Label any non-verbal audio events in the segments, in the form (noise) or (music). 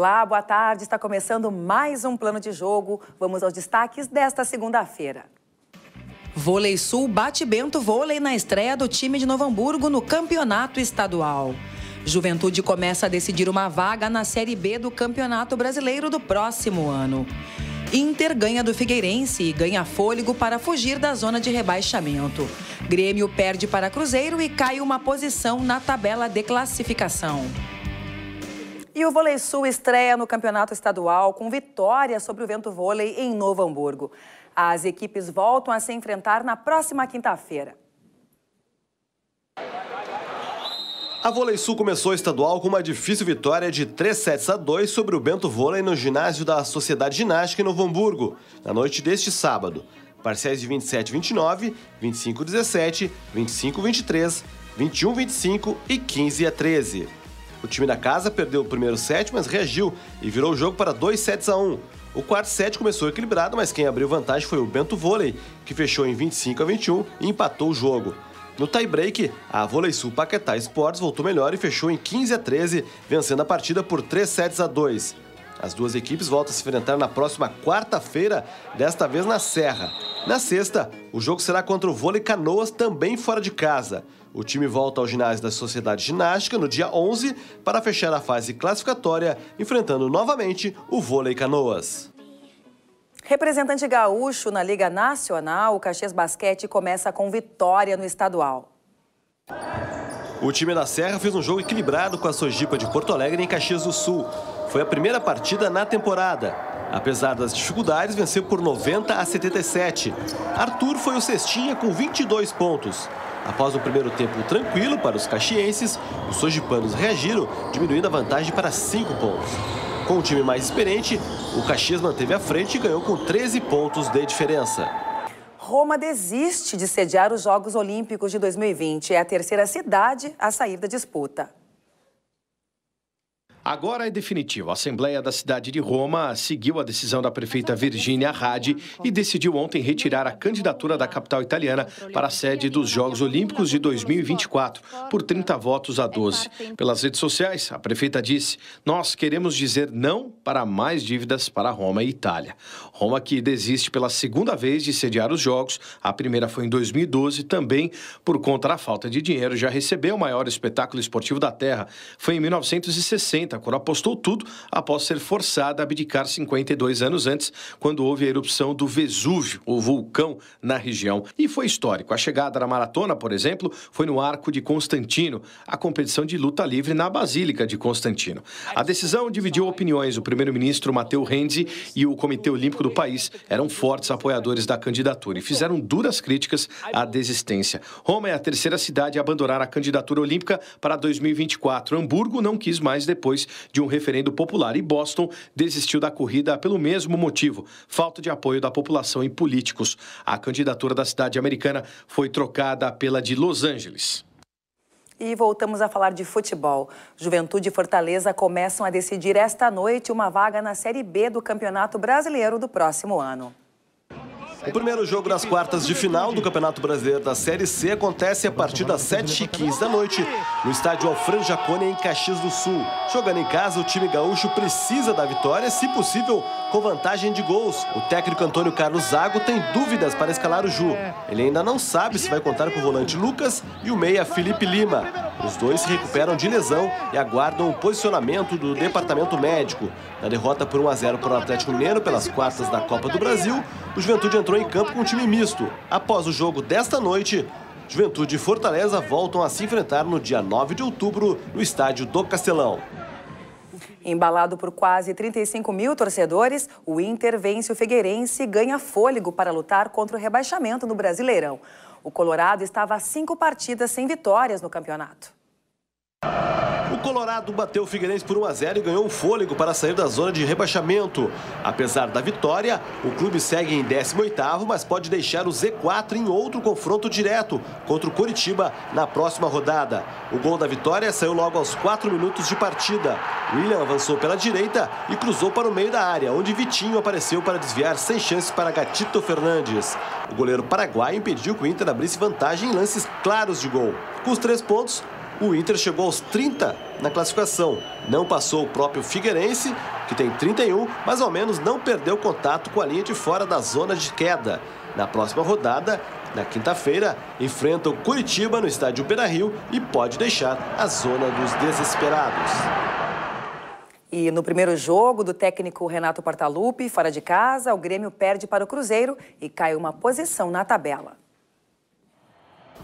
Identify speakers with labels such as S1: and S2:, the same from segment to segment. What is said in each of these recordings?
S1: Olá, boa tarde. Está começando mais um plano de jogo. Vamos aos destaques desta segunda-feira. Vôlei Sul bate Bento Vôlei na estreia do time de Novo Hamburgo no campeonato estadual. Juventude começa a decidir uma vaga na Série B do Campeonato Brasileiro do próximo ano. Inter ganha do Figueirense e ganha fôlego para fugir da zona de rebaixamento. Grêmio perde para Cruzeiro e cai uma posição na tabela de classificação. E o Vôlei Sul estreia no Campeonato Estadual com vitória sobre o Vento Vôlei em Novo Hamburgo. As equipes voltam a se enfrentar na próxima quinta-feira.
S2: A Vôlei Sul começou o estadual com uma difícil vitória de 3 sets a 2 sobre o Bento Vôlei no ginásio da Sociedade Ginástica em Novo Hamburgo, na noite deste sábado. Parciais de 27-29, 25-17, 25-23, 21-25 e 15-13. O time da casa perdeu o primeiro set, mas reagiu e virou o jogo para 2 sets a 1. O quarto set começou equilibrado, mas quem abriu vantagem foi o Bento Vôlei, que fechou em 25 a 21 e empatou o jogo. No tie-break, a Vôlei Sul Paquetá Esportes voltou melhor e fechou em 15 a 13, vencendo a partida por 3 sets a 2. As duas equipes voltam a se enfrentar na próxima quarta-feira, desta vez na Serra. Na sexta, o jogo será contra o Vôlei Canoas, também fora de casa. O time volta ao ginásio da Sociedade Ginástica no dia 11 para fechar a fase classificatória, enfrentando novamente o vôlei Canoas.
S1: Representante gaúcho na Liga Nacional, o Caxias Basquete começa com vitória no estadual.
S2: O time da Serra fez um jogo equilibrado com a Sojipa de Porto Alegre em Caxias do Sul. Foi a primeira partida na temporada. Apesar das dificuldades, venceu por 90 a 77. Arthur foi o cestinha com 22 pontos. Após o primeiro tempo tranquilo para os caxienses, os sojipanos reagiram, diminuindo a vantagem para 5 pontos. Com o time mais experiente, o Caxias manteve a frente e ganhou com 13 pontos de diferença.
S1: Roma desiste de sediar os Jogos Olímpicos de 2020. É a terceira cidade a sair da disputa.
S3: Agora é definitivo. A Assembleia da cidade de Roma seguiu a decisão da prefeita Virginia Radi e decidiu ontem retirar a candidatura da capital italiana para a sede dos Jogos Olímpicos de 2024 por 30 votos a 12. Pelas redes sociais, a prefeita disse: "Nós queremos dizer não para mais dívidas para Roma e Itália". Roma que desiste pela segunda vez de sediar os jogos. A primeira foi em 2012, também por conta da falta de dinheiro, já recebeu o maior espetáculo esportivo da Terra. Foi em 1960 Itacora apostou tudo após ser forçada a abdicar 52 anos antes, quando houve a erupção do Vesúvio, o vulcão, na região. E foi histórico. A chegada da maratona, por exemplo, foi no Arco de Constantino, a competição de luta livre na Basílica de Constantino. A decisão dividiu opiniões. O primeiro-ministro Matteo Renzi e o Comitê Olímpico do país eram fortes apoiadores da candidatura e fizeram duras críticas à desistência. Roma é a terceira cidade a abandonar a candidatura olímpica para 2024. Hamburgo não quis mais depois depois de um referendo popular. E Boston desistiu da corrida pelo mesmo motivo: falta de apoio da população e políticos. A candidatura da cidade americana foi trocada pela de Los Angeles.
S1: E voltamos a falar de futebol. Juventude e Fortaleza começam a decidir esta noite uma vaga na Série B do Campeonato Brasileiro do próximo ano.
S2: O primeiro jogo das quartas de final do Campeonato Brasileiro da Série C acontece a partir das 7h15 da noite, no estádio Alfredo Jaconi em Caxias do Sul. Jogando em casa, o time gaúcho precisa da vitória, se possível, com vantagem de gols. O técnico Antônio Carlos Zago tem dúvidas para escalar o Ju. Ele ainda não sabe se vai contar com o volante Lucas e o meia Felipe Lima. Os dois se recuperam de lesão e aguardam o posicionamento do departamento médico. Na derrota por 1 a 0 para o Atlético Mineiro pelas quartas da Copa do Brasil, o Juventude entrou em campo com um time misto. Após o jogo desta noite, Juventude e Fortaleza voltam a se enfrentar no dia 9 de outubro no estádio do Castelão.
S1: Embalado por quase 35 mil torcedores, o Inter vence o Figueirense e ganha fôlego para lutar contra o rebaixamento no Brasileirão. O Colorado estava a cinco partidas sem vitórias no campeonato.
S2: O Colorado bateu o Figueirense por 1 a 0 e ganhou o fôlego para sair da zona de rebaixamento. Apesar da vitória, o clube segue em 18º, mas pode deixar o Z4 em outro confronto direto contra o Curitiba na próxima rodada. O gol da vitória saiu logo aos 4 minutos de partida. William avançou pela direita e cruzou para o meio da área, onde Vitinho apareceu para desviar sem chances para Gatito Fernandes. O goleiro paraguaio impediu que o Inter abrisse vantagem em lances claros de gol. Com os três pontos, o Inter chegou aos 30 na classificação. Não passou o próprio Figueirense, que tem 31, mas ao menos não perdeu contato com a linha de fora da zona de queda. Na próxima rodada, na quinta-feira, enfrenta o Curitiba no estádio Beira-Rio e pode deixar a zona dos desesperados.
S1: E no primeiro jogo do técnico Renato Portaluppi, fora de casa, o Grêmio perde para o Cruzeiro e cai uma posição na tabela.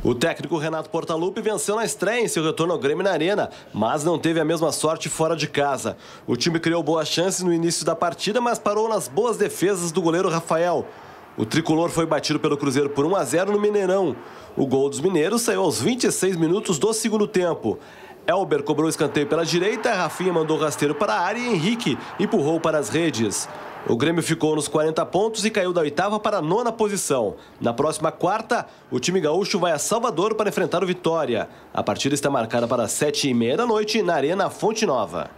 S2: O técnico Renato Portaluppi venceu na estreia em seu retorno ao Grêmio na Arena, mas não teve a mesma sorte fora de casa. O time criou boas chances no início da partida, mas parou nas boas defesas do goleiro Rafael. O tricolor foi batido pelo Cruzeiro por 1 a 0 no Mineirão. O gol dos mineiros saiu aos 26 minutos do segundo tempo. Elber cobrou escanteio pela direita, Rafinha mandou rasteiro para a área e Henrique empurrou para as redes. O Grêmio ficou nos 40 pontos e caiu da oitava para a nona posição. Na próxima quarta, o time gaúcho vai a Salvador para enfrentar o Vitória. A partida está marcada para sete e meia da noite na Arena Fonte Nova.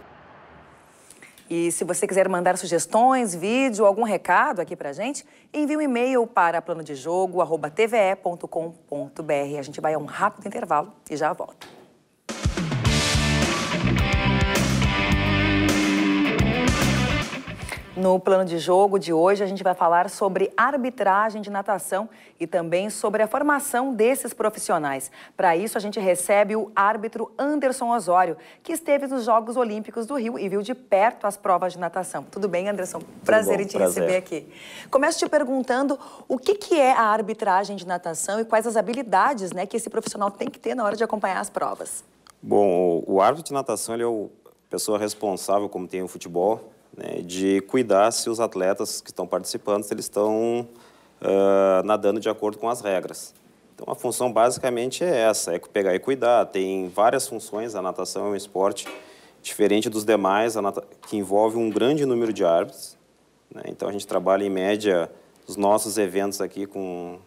S1: E se você quiser mandar sugestões, vídeo, algum recado aqui para a gente, envie um e-mail para planodejogo.tve.com.br. A gente vai a um rápido intervalo e já volta. No plano de jogo de hoje, a gente vai falar sobre arbitragem de natação e também sobre a formação desses profissionais. Para isso, a gente recebe o árbitro Anderson Osório, que esteve nos Jogos Olímpicos do Rio e viu de perto as provas de natação. Tudo bem, Anderson? Prazer bom, em te prazer. receber aqui. Começo te perguntando o que, que é a arbitragem de natação e quais as habilidades né, que esse profissional tem que ter na hora de acompanhar as provas.
S4: Bom, o árbitro de natação ele é a pessoa responsável, como tem o futebol, né, de cuidar se os atletas que estão participando eles estão uh, nadando de acordo com as regras. Então a função basicamente é essa, é pegar e cuidar. Tem várias funções, a natação é um esporte diferente dos demais, que envolve um grande número de árbitros. Né? Então a gente trabalha em média os nossos eventos aqui com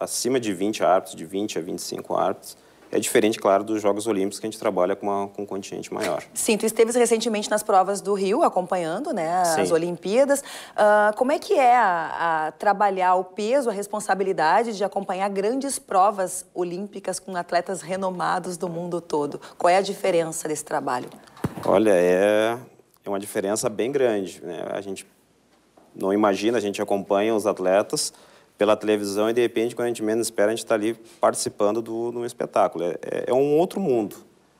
S4: acima de 20 árbitros, de 20 a 25 árbitros. É diferente, claro, dos Jogos Olímpicos que a gente trabalha com, uma, com um continente maior.
S1: Sim, tu esteves recentemente nas provas do Rio, acompanhando né, as Sim. Olimpíadas. Uh, como é que é a, a trabalhar o peso, a responsabilidade de acompanhar grandes provas olímpicas com atletas renomados do mundo todo? Qual é a diferença desse trabalho?
S4: Olha, é, é uma diferença bem grande. Né? A gente não imagina, a gente acompanha os atletas, pela televisão e de repente, quando a gente menos espera, a gente está ali participando do, de um espetáculo. É, é, é, um outro mundo,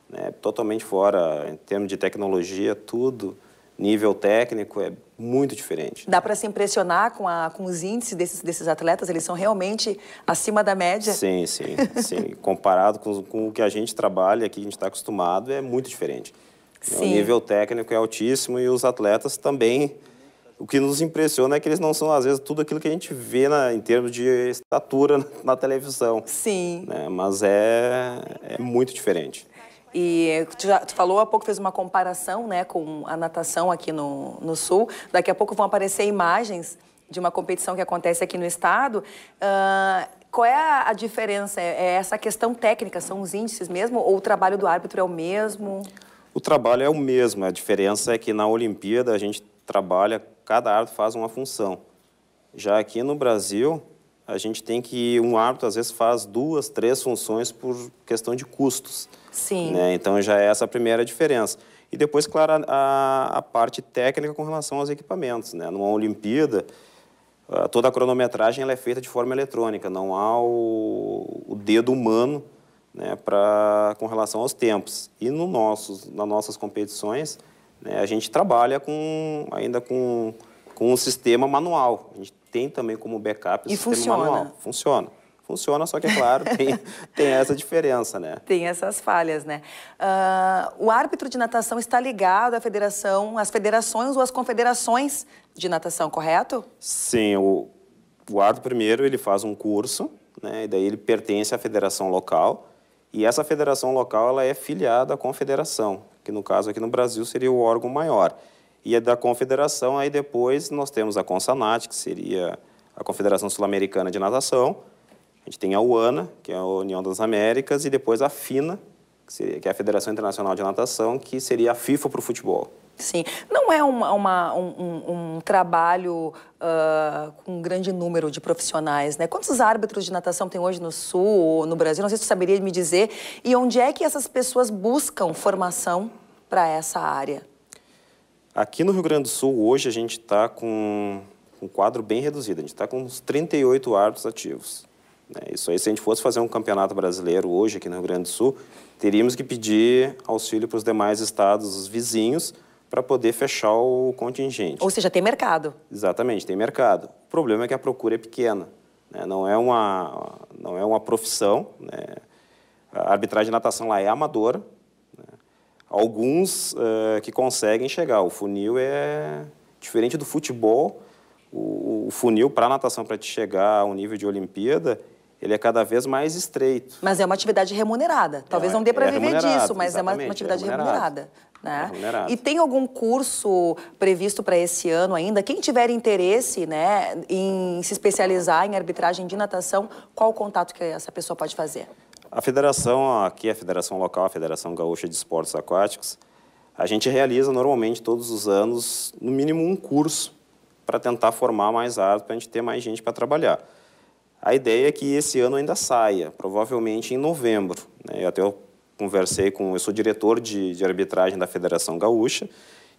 S4: né? totalmente fora, em termos de tecnologia, tudo, nível técnico, é muito diferente.
S1: Dá para se impressionar com, a, com os índices desses, desses atletas? Eles são realmente acima da média? Sim, sim. sim.
S4: (laughs) Comparado com, com o que a gente trabalha, que a gente está acostumado, é muito diferente. Sim. O nível técnico é altíssimo e os atletas também o que nos impressiona é que eles não são, às vezes, tudo aquilo que a gente vê na, em termos de estatura (laughs) na, televisão. Sim. Né? Mas é, é muito
S1: diferente. E tu, já, tu falou há pouco, fez uma comparação né, com a natação aqui no, no Sul. Daqui a pouco vão aparecer imagens de uma competição que acontece aqui no estado. Uh, qual é a, a diferença? É, é essa questão técnica? São os índices mesmo? Ou o trabalho do árbitro é o mesmo?
S4: O trabalho é o mesmo. A diferença é que na Olimpíada a gente trabalha cada árbitro faz uma função. Já aqui no Brasil, a gente tem que um árbitro às vezes faz duas, três funções por questão de custos. Sim. Né? Então já é essa a primeira diferença. E depois, claro, a, a parte técnica com relação aos equipamentos. Né? Numa Olimpíada, toda a cronometragem ela é feita de forma eletrônica, não há o, o dedo humano né, pra, com relação aos tempos. E no nossos, nas nossas competições, né? A gente trabalha com, ainda com, com um sistema manual. A gente tem também como backup o e sistema funciona. manual. Funciona. Funciona, só que, é claro, (laughs) tem, tem essa diferença, né?
S1: Tem essas falhas, né? Uh, o árbitro de natação está ligado à federação, às federações ou às confederações de natação, correto?
S4: Sim, o, o árbitro primeiro ele faz um curso, né? E daí ele pertence à federação local. E essa federação local ela é filiada à confederação, que no caso aqui no Brasil seria o órgão maior. E é da confederação, aí depois nós temos a CONSANAT, que seria a Confederação Sul-Americana de Natação, a gente tem a UANA, que é a União das Américas, e depois a FINA, que, seria, que é a Federação Internacional de Natação, que seria a FIFA para o futebol.
S1: Sim, não é uma, uma um, um, trabalho uh, com um grande número de profissionais, né? Quantos árbitros de natação tem hoje no Sul, no Brasil? Não sei se você saberia me dizer. E onde é que essas pessoas buscam formação para essa área?
S4: Aqui no Rio Grande do Sul, hoje, a gente está com um quadro bem reduzido. A gente está com uns 38 árbitros ativos. Né? Isso aí, se a gente fosse fazer um campeonato brasileiro hoje aqui no Rio Grande do Sul, teríamos que pedir auxílio para os demais estados, os vizinhos, para poder fechar o contingente. Ou
S1: seja, tem mercado.
S4: Exatamente, tem mercado. O problema é que a procura é pequena. Né? Não, é uma, não é uma profissão. Né? A arbitragem de natação lá é amadora. Né? Alguns uh, que conseguem chegar. O funil é diferente do futebol. O, o funil para natação, para te chegar a um nível de Olimpíada, ele é cada vez mais estreito.
S1: Mas é uma atividade remunerada. Talvez é, não dê para é viver disso, mas é uma, uma atividade é remunerada. Né? É e tem algum curso previsto para esse ano ainda? Quem tiver interesse né, em se especializar em arbitragem de natação, qual o contato que essa pessoa pode fazer?
S4: A federação, aqui é a federação local, a Federação Gaúcha de Esportes Aquáticos, a gente realiza normalmente todos os anos, no mínimo um curso para tentar formar mais árbitros, para a gente ter mais gente para trabalhar. A ideia é que esse ano ainda saia, provavelmente em novembro. Né? Eu até conversei com. Eu sou diretor de, de arbitragem da Federação Gaúcha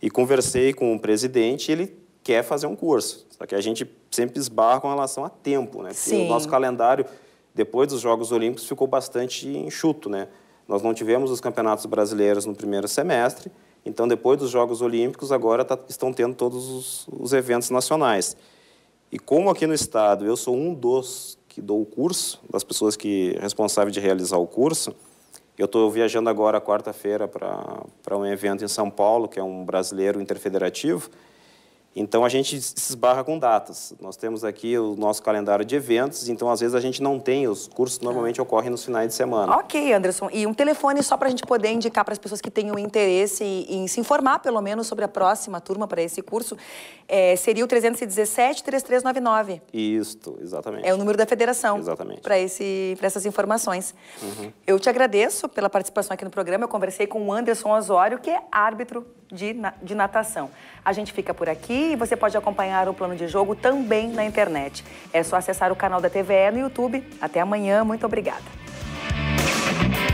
S4: e conversei com o presidente ele quer fazer um curso. Só que a gente sempre esbarra com relação a tempo, né? Porque Sim. o nosso calendário, depois dos Jogos Olímpicos, ficou bastante enxuto, né? Nós não tivemos os campeonatos brasileiros no primeiro semestre, então depois dos Jogos Olímpicos, agora tá, estão tendo todos os, os eventos nacionais. E como aqui no estado eu sou um dos que dou o curso, das pessoas que responsáveis de realizar o curso, eu estou viajando agora quarta-feira para um evento em São Paulo, que é um brasileiro interfederativo, então a gente se esbarra com datas. Nós temos aqui o nosso calendário de eventos, então às vezes a gente não tem, os cursos normalmente ocorrem nos finais de semana.
S1: Ok, Anderson. E um telefone só para a gente poder indicar para as pessoas que tenham interesse em se informar, pelo menos, sobre a próxima turma para esse curso, é, seria o 317-3399.
S4: Isso, exatamente. É
S1: o número da federação. Exatamente. Para essas informações. Uhum. Eu te agradeço pela participação aqui no programa. Eu conversei com o Anderson Osório, que é árbitro de, de natação. A gente fica por aqui. E você pode acompanhar o plano de jogo também na internet. É só acessar o canal da TVE no YouTube. Até amanhã. Muito obrigada.